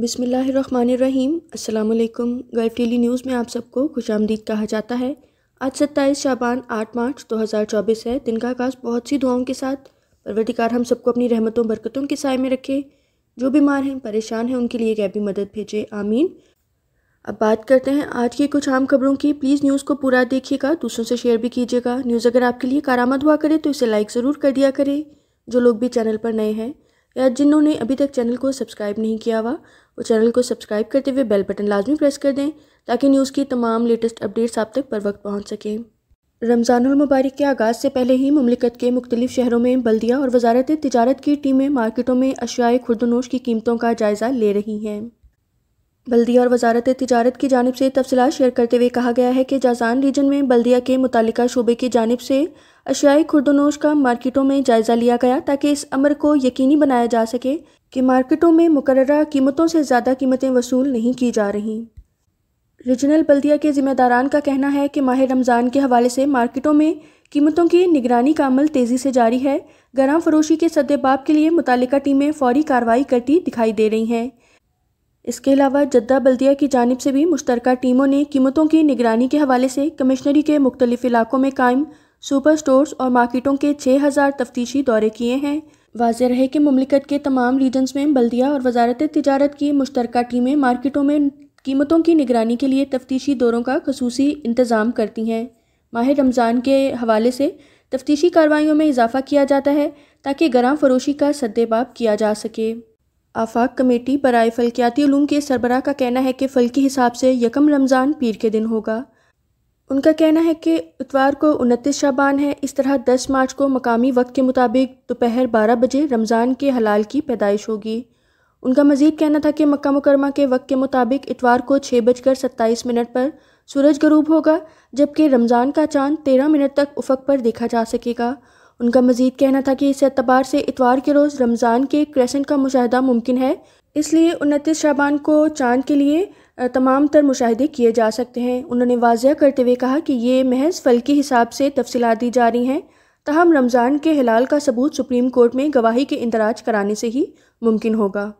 बिसमीम् अल्लाम gulf daily news में आप सबको खुश आमदीद कहा जाता है आज सत्ताईस शाबान आठ मार्च 2024 है दिन का आगाज़ बहुत सी दुआओं के साथ परवरदिकार हम सबको अपनी रहमतों बरकतों के साय में रखें जो बीमार हैं परेशान हैं उनके लिए गैबी मदद भेजें आमीन अब बात करते हैं आज की कुछ आम खबरों की प्लीज़ न्यूज़ को पूरा देखिएगा दूसरों से शेयर भी कीजिएगा न्यूज़ अगर आपके लिए कारामद हुआ करे तो इसे लाइक ज़रूर कर दिया करें जो लोग भी चैनल पर नए हैं या जिन्होंने अभी तक चैनल को सब्सक्राइब नहीं किया हुआ और चैनल को सब्सक्राइब करते हुए बेल बटन लाजमी प्रेस कर दें ताकि न्यूज़ की तमाम लेटेस्ट अपडेट्स आप तक पर वक्त पहुँच सकें रमज़ानमबारक के आगाज़ से पहले ही ममलिकत के मुख्तलिफ शहरों में बल्दिया और वजारत तजारत की टीमें मार्केटों में अशियाए खुर्दनोश की कीमतों का जायज़ा ले रही हैं बल्दिया और वजारत तजारत की जानब से तफसलत शेयर करते हुए कहा गया है कि जाजान रीजन में बल्दिया के मुतल शूबे की जानब से अशियाई खुर्दनोश का मार्केटों में जायज़ा लिया गया ताकि इस अमर को यकीनी बनाया जा सके कि मार्केटों में मुकर कीमतों से ज़्यादा कीमतें वसूल नहीं की जा रही रीजनल बल्दिया के ज़िम्मेदारान का कहना है कि माह रमज़ान के हवाले से मार्केटों में कीमतों की निगरानी का अमल तेज़ी से जारी है गराम फरोशी के सद्देबाब के लिए मुतल टीमें फौरी कार्रवाई करती दिखाई दे रही हैं इसके अलावा जद्दा बल्दिया की जानब से भी मुश्तरक टीमों ने कीमतों की निगरानी के हवाले से कमिश्नरी के मुख्तलिफ इलाकों में कायम सुपर स्टोर्स और मार्केटों के छः हज़ार तफ्तीशी दौरे किए हैं वाज रहे कि ममलिकत के तमाम रीजन्स में बल्दिया और वजारत तजारत की मुश्तरक टीमें मार्केटों में कीमतों की निगरानी के लिए तफ्तीशी दौरों का खसूसी इंतज़ाम करती हैं माह रमज़ान के हवाले से तफ्तीशी कार्रवाई में इजाफा किया जाता है ताकि गराम फरोशी का सद्देबाब किया जा सके आफाक कमेटी बरए फलकियाती ूम के सरबराह का कहना है कि फल के हिसाब से यकम रमज़ान पीर के दिन होगा उनका कहना है कि इतवार को उनतीस शाबान है इस तरह 10 मार्च को मकामी वक्त के मुताबिक दोपहर 12 बजे रमज़ान के हलाल की पैदाइश होगी उनका मज़ीद कहना था कि मक्का मुकरमा के वक्त के मुताबिक इतवार को छः बजकर सत्ताईस मिनट पर सूरज गरूब होगा जबकि रमज़ान का चांद तेरह मिनट तक उफक पर देखा जा सकेगा उनका मजीद कहना था कि इस एतबार से इतवार के रोज़ रमज़ान के क्रेसेंट का मुशाह मुमकिन है इसलिए उनतीस शाबान को चांद के लिए तमाम तर मुशाहे किए जा सकते हैं उन्होंने वाजिया करते हुए कहा कि ये महज फल के हिसाब से तफसीत दी जा रही हैं तहम रमज़ान के हिलाल का सबूत सुप्रीम कोर्ट में गवाही के इंदराज कराने से ही मुमकिन होगा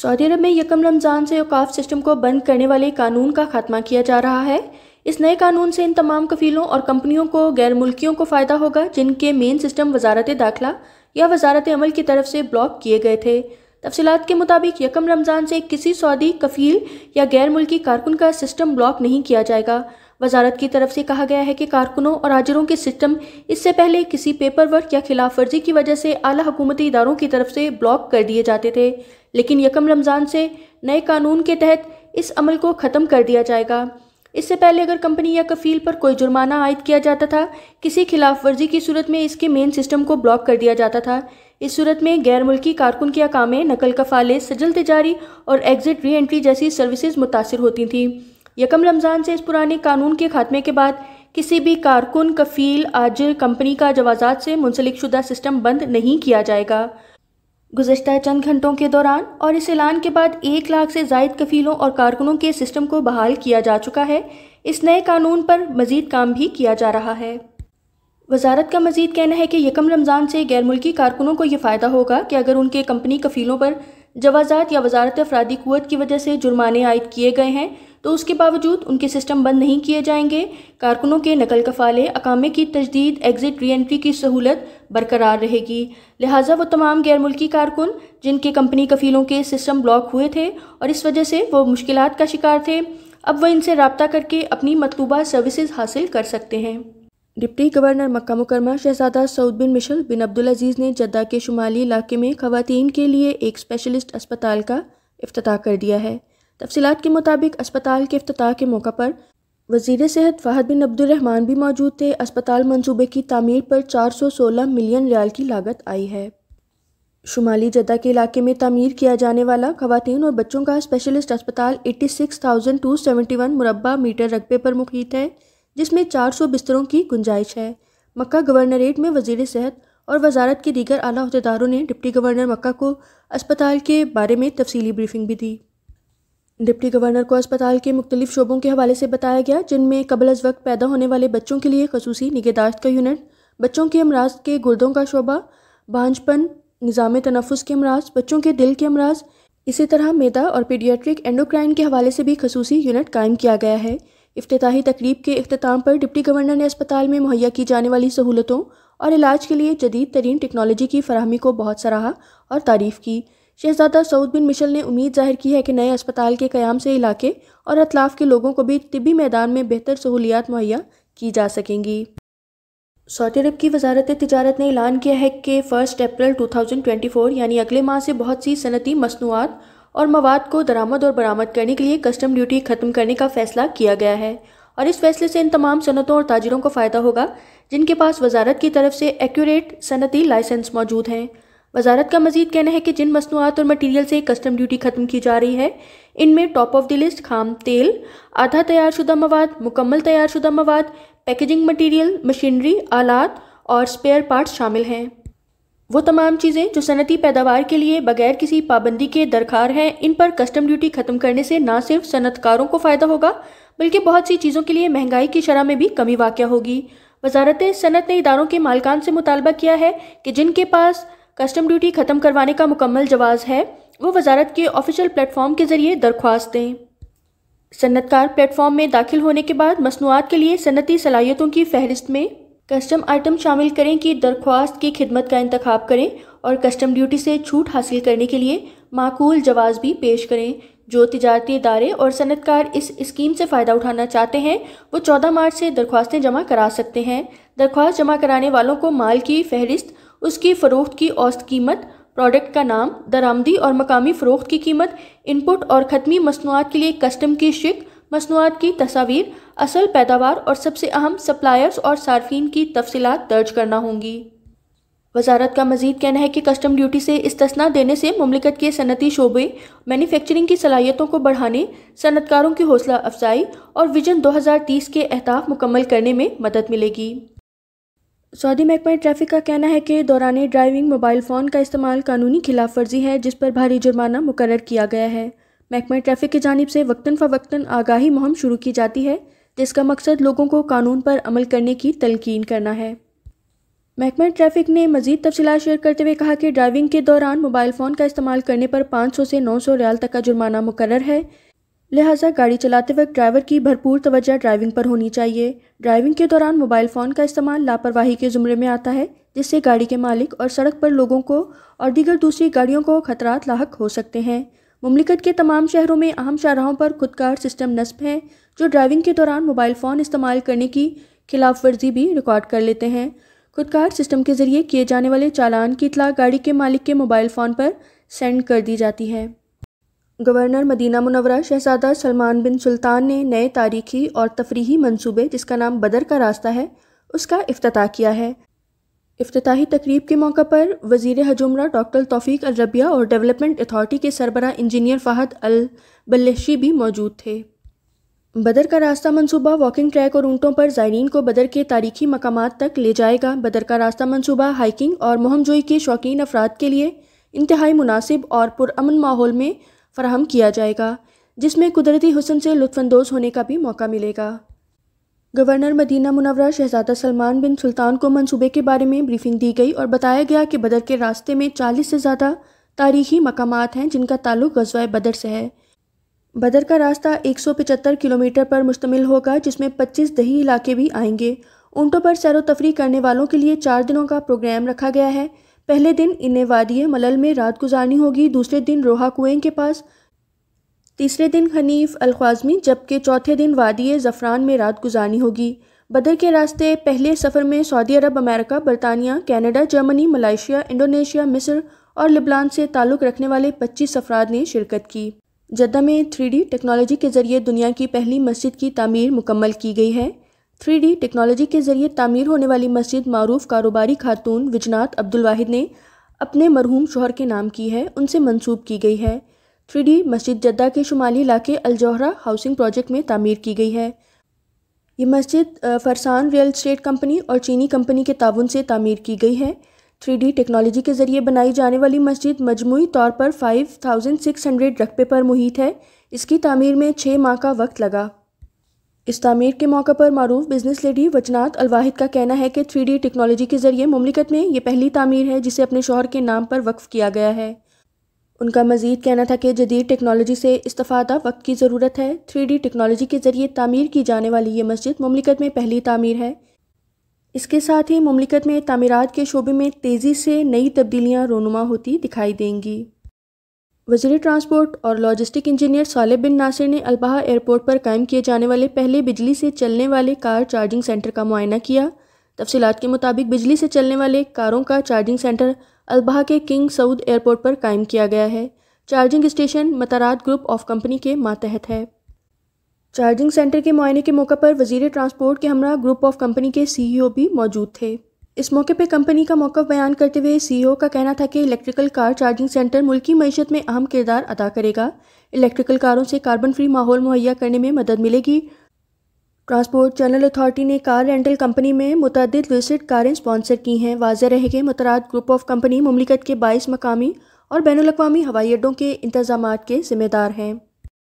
सऊदी अरब में यकम रमज़ान से अवकाफ सिस्टम को बंद करने वाले कानून का खात्मा किया जा रहा है इस नए कानून से इन तमाम कफीलों और कंपनियों को गैर मुल्कियों को फ़ायदा होगा जिनके मेन सिस्टम वजारत दाखिला या वजारत अमल की तरफ से ब्लॉक किए गए थे तफसीत के मुताबिक यकम रमज़ान से किसी सऊदी कफील या गैर मुल्की कारकुन का सिस्टम ब्लॉक नहीं किया जाएगा वजारत की तरफ से कहा गया है कि कारकुनों और आजरों के सिस्टम इससे पहले किसी पेपर वर्क या खिलाफ वर्जी की वजह से अली हकूमती इदारों की तरफ से ब्लॉक कर दिए जाते थे लेकिन यकम रमज़ान से नए कानून के तहत इस अमल को ख़त्म कर दिया जाएगा इससे पहले अगर कंपनी या कफील पर कोई जुर्माना आयद किया जाता था किसी खिलाफ वर्जी की सूरत में इसके मेन सिस्टम को ब्लॉक कर दिया जाता था इस सूरत में गैर मुल्की कारकुन के अकामे नकल कफाले सजल तजारी और एग्जिट री एंट्री जैसी सर्विसेज मुतासर होती थीं यकम रमज़ान से इस पुराने कानून के खात्मे के बाद किसी भी कारकुन कफील आज कंपनी का जवाजात से मुंसलिक शुदा सिस्टम बंद नहीं किया जाएगा गुजशत चंद घंटों के दौरान और इस ऐलान के बाद एक लाख से जायद कफीलों और कारकुनों के सिस्टम को बहाल किया जा चुका है इस नए कानून पर मजीद काम भी किया जा रहा है वजारत का मजीद कहना है कि यकम रमज़ान से गैर मुल्की कारकुनों को यह फ़ायदा होगा कि अगर उनके कंपनी कफीलों पर जवाजात या वजारत अफरादी क़वत की वजह से जुर्माने आयद किए गए हैं तो उसके बावजूद उनके सिस्टम बंद नहीं किए जाएंगे कारकुनों के नकल कफाले अकामे की तजदीद एग्ज़िट री एंट्री की सहूलत बरकरार रहेगी लिहाजा वो तमाम गैर मुल्की कारकुन जिनके कंपनी कफ़ीलों के सिस्टम ब्लॉक हुए थे और इस वजह से वो मुश्किल का शिकार थे अब वह इनसे रबता करके अपनी मतलूबा सर्विस हासिल कर सकते हैं डिप्टी गवर्नर मक्का मुकरमा शहजादा सऊद बिन मिशल बिन अब्दुल अजीज़ ने जद्दा के शुमाली इलाके में खवतिन के लिए एक स्पेशलिस्ट अस्पताल का अफ्ताह कर दिया है तफसीत के मुताबिक अस्पताल के अफ्ताह के मौका पर वजीर सेहत फाहद बिन अब्दुलरहमान भी मौजूद थे अस्पताल मनसूबे की तमीर पर चार सौ सोलह मिलियन रियाल की लागत आई है शुमाली जदा के इलाके में तमीर किया जाने वाला खातन और बच्चों का स्पेशलिस्ट अस्पताल eighty six thousand two seventy one मुरबा मीटर रकबे पर मुहित है जिसमें चार सौ बिस्तरों की गुंजाइश है मक्का गवर्नरेट में वजीर सेहत और वजारत के दीगर अली अहदेदारों ने डिप्टी गवर्नर मक्का को अस्पताल के बारे में तफसीली ब्रीफिंग भी दी डिप्टी गवर्नर को अस्पताल के मुख्तलिफ शोबों के हवाले से बताया गया जिनमें कबल अज वक्त पैदा होने वाले बच्चों के लिए खसूसी निगहदाश्त का यूनिट बच्चों के अमराज के गुर्दों का शोबा बांझपन निज़ाम तनफ़ के अमराज बच्चों के दिल के अमराज इसी तरह मैदा और पीडियाट्रिक एंडोक्राइन के हवाले से भी खसूसी यूनिट कायम किया गया है अफ्ताही तकरीब के अख्ताम पर डिप्टी गवर्नर ने अस्पताल में मुहैया की जाने वाली सहूलतों और इलाज के लिए जदीद तरीन टेक्नोलॉजी की फरहमी को बहुत सराहा और तारीफ़ की शहजादा सऊद बिन मिशल ने उम्मीद जाहिर की है कि नए अस्पताल के क्याम से इलाके और अतलाफ के लोगों को भी तिबी मैदान में बेहतर सहूलियात मुहैया की जा सकेंगी सऊदी अरब की वजारत तजारत ने ऐलान किया है कि फ़र्स्ट अप्रैल 2024 यानी अगले माह से बहुत सी सनती मसनूआत और मवाद को दरामद और बरामद करने के लिए कस्टम ड्यूटी ख़त्म करने का फैसला किया गया है और इस फैसले से इन तमाम सनतों और ताजरों को फ़ायदा होगा जिनके पास वजारत की तरफ से एक्यूरेट सनती लाइसेंस मौजूद हैं वजारत का मजीद कहना है कि जिन मसनूआत और मटीरियल से कस्टम ड्यूटी ख़त्म की जा रही है इनमें टॉप ऑफ द लिस्ट खाम तेल आधा तैयार शुदा मवाद मुकम्मल तैयार शुदा मवाद पैकेजिंग मटीरियल मशीनरी आलात और स्पेयर पार्ट्स शामिल हैं वो तमाम चीज़ें जो सनती पैदावार के लिए बगैर किसी पाबंदी के दरकार हैं इन पर कस्टम ड्यूटी ख़त्म करने से ना सिर्फ सनतकारों को फ़ायदा होगा बल्कि बहुत सी चीज़ों के लिए महंगाई की शरह में भी कमी वाक़ होगी वजारत सनत ने इदारों के मालकान से मुतालबा किया है कि जिनके पास कस्टम ड्यूटी ख़त्म करवाने का मुकम्मल जवाज़ है वो वजारत के ऑफिशियल प्लेटफॉर्म के ज़रिए दरख्वास्त दें सन्नतकार प्लेटफॉर्म में दाखिल होने के बाद मसनूआत के लिए सनती सलाहियतों की फहरिस्त में कस्टम आइटम शामिल करें कि दरख्वास्त की खिदमत का इंतखब करें और कस्टम ड्यूटी से छूट हासिल करने के लिए माकूल जवाब भी पेश करें जो तजारती इदारे और सनतकार इस स्कीम से फ़ायदा उठाना चाहते हैं वो चौदह मार्च से दरख्वास्तें जमा करा सकते हैं दरख्वास्त जमा कराने वालों को माल की फहरिस्त उसकी फ़रोख्त की औसत कीमत प्रोडक्ट का नाम दरामदी और मकामी फ़रोख्त की कीमत इनपुट और ख़त्मी मसनूआत के लिए कस्टम की शिक मसनूआत की तस्वीर असल पैदावार और सबसे अहम सप्लायर्स और सार्फिन की तफसीत दर्ज करना होंगी वजारत का मजीद कहना है कि कस्टम ड्यूटी से इस्तना देने से ममलिकत के सनती शोबे मैन्युफैक्चरिंग की सलाहियतों को बढ़ाने सनतकारों की हौसला अफजाई और विजन 2030 के अहताफ मुकम्मल करने में मदद मिलेगी सऊदी महकमा ट्रैफिक का कहना है कि दौरान ड्राइविंग मोबाइल फ़ोन का इस्तेमाल कानूनी खिलाफ वर्जी है जिस पर भारी जुर्माना मुकर किया गया है महकमा ट्रैफिक की जानब से वक्ता फ़वक्ता आगाही मुहम शुरू की जाती है जिसका मकसद लोगों को कानून पर अमल करने की तलकिन करना है महकमा ट्रैफिक ने मजीद तफसीत शेयर करते हुए कहा कि ड्राइविंग के दौरान मोबाइल फ़ोन का इस्तेमाल करने पर पाँच सौ से नौ सौ रियाल तक का जुर्माना मुकर है लिहाजा गाड़ी चलाते वक्त ड्राइवर की भरपूर तवज्जा ड्राइविंग पर होनी चाहिए ड्राइविंग के दौरान मोबाइल फ़ोन का इस्तेमाल लापरवाही के ज़ुमरे में आता है जिससे गाड़ी के मालिक और सड़क पर लोगों को और दीगर दूसरी गाड़ियों को खतरात लाक हो सकते हैं ममलिकत के तमाम शहरों में अहम शाहराहों पर खुदकार सिस्टम नस्ब हैं जो ड्राइविंग के दौरान मोबाइल फ़ोन इस्तेमाल करने की खिलाफ वर्जी भी रिकॉर्ड कर लेते हैं खुदकार सिस्टम के ज़रिए किए जाने वाले चालान की इतला गाड़ी के मालिक के मोबाइल फ़ोन पर सेंड कर दी जाती है गवर्नर मदीना मुनवरा शहजादा सलमान बिन सुल्तान ने नए तारीखी और तफरीही मनसूबे जिसका नाम बदर का रास्ता है उसका अफ्ताह किया है अफ्ताही तकरीब के मौका पर वजीर हजुमरा डॉक्टर तोफ़ीक अलरबिया और डेवलपमेंट अथॉरिटी के सरबरा इंजीनियर फाहद अल बल्लेशी भी मौजूद थे बदर का रास्ता मंसूबा वॉकिंग ट्रैक और ऊँटों पर ज़ायरीन को बदर के तारीखी मकाम तक ले जाएगा बदर का रास्ता मंसूबा हाइकिंग और मोहमजोई के शौकीन अफराद के लिए इंतहाई मुनासिब और पुरान माहौल में फराहम किया जाएगा जिसमें कुदरती हुसन से लुफानंदोज होने का भी मौका मिलेगा गवर्नर मदीना मुनवरा शहजादा सलमान बिन सुल्तान को मंसूबे के बारे में ब्रीफिंग दी गई और बताया गया कि बदर के रास्ते में चालीस से ज़्यादा तारीखी मकाम हैं जिनका ताल्लुक गजवाए बदर से है बदर का रास्ता एक किलोमीटर पर मुश्तमिल होगा जिसमें पच्चीस दही इलाके भी आएंगे ऊँटों पर सैर तफरी करने वालों के लिए चार दिनों का प्रोग्राम रखा गया है पहले दिन इन्हें वादिय मलल में रात गुजारनी होगी दूसरे दिन रोहा कुएं के पास तीसरे दिन हनीफ अलख्वाजमी जबकि चौथे दिन वादी ज़फ़रान में रात गुजारनी होगी बदर के रास्ते पहले सफ़र में सऊदी अरब अमेरिका बरतानिया कनाडा जर्मनी मलाइशिया इंडोनेशिया मिस्र और लिबलान से ताल्लुक़ रखने वाले पच्चीस अफराद ने शिरकत की जद्दा में थ्री टेक्नोलॉजी के ज़रिए दुनिया की पहली मस्जिद की तमीर मुकम्मल की गई है थ्री टेक्नोलॉजी के ज़रिए तामीर होने वाली मस्जिद मरूफ कारोबारी खातून विजनात अब्दुल वाहिद ने अपने मरहूम शोहर के नाम की है उनसे मंसूब की गई है थ्री मस्जिद जद्दा के शुमाली इलाके अलजोहरा हाउसिंग प्रोजेक्ट में तामीर की गई है ये मस्जिद फरसान रियल इस्टेट कंपनी और चीनी कंपनी के ताउन से तामीर की गई है थ्री टेक्नोलॉजी के ज़रिए बनाई जाने वाली मस्जिद मजमू तौर पर हंड्रेड रकबे पर मुहित है इसकी तामीर में छः माह का वक्त लगा इस तमीर के मौके पर मरूफ बिजनेस लेडी वचनाथ अलवाहिद का कहना है कि थ्री टेक्नोलॉजी के ज़रिए ममलिकत में ये पहली तमीर है जिसे अपने शोहर के नाम पर वक्फ किया गया है उनका मजीद कहना था कि जदीद टेक्नोलॉजी से इस्तादा वक्त की ज़रूरत है थ्री डी टेक्नोलॉजी के ज़रिए तमीर की जाने वाली ये मस्जिद ममलिकत में पहली तमीर है इसके साथ ही ममलिकत में तमीरत के शोबे में तेज़ी से नई तब्दीलियाँ रोनुमा होती दिखाई देंगी वजीर ट्रांसपोर्ट और लॉजिस्टिक इंजीनियर साले बिन नासिर ने अल्बाहा एयरपोर्ट पर कायम किए जाने वाले पहले बिजली से चलने वाले कार चार्जिंग सेंटर का मुआयना किया तफसीत के मुताबिक बिजली से चलने वाले कारों का चार्जिंग सेंटर अल्बाहा के किंग सऊद एयरपोर्ट पर कायम किया गया है चार्जिंग स्टेशन मतारात ग्रुप ऑफ कंपनी के मातहत है चार्जिंग सेंटर के मुआयने के मौके पर वजीर ट्रांसपोर्ट के हमरा ग्रुप ऑफ कंपनी के सीईओ भी मौजूद थे इस मौके पर कंपनी का मौका बयान करते हुए सीईओ e का कहना था कि इलेक्ट्रिकल कार चार्जिंग सेंटर मुल्की मीशत में अहम किरदार अदा करेगा इलेक्ट्रिकल कारों से कार्बन फ्री माहौल मुहैया करने में मदद मिलेगी ट्रांसपोर्ट चैनल अथॉरिटी ने कार रेंटल कंपनी में मुतद विजिट कारें स्पॉन्सर की हैं वाजह रहे कि मुतराद ग्रुप ऑफ कंपनी ममलिकत के बाईस मकामी और बैन अवी हवाई अड्डों के इंतजाम के जिम्मेदार हैं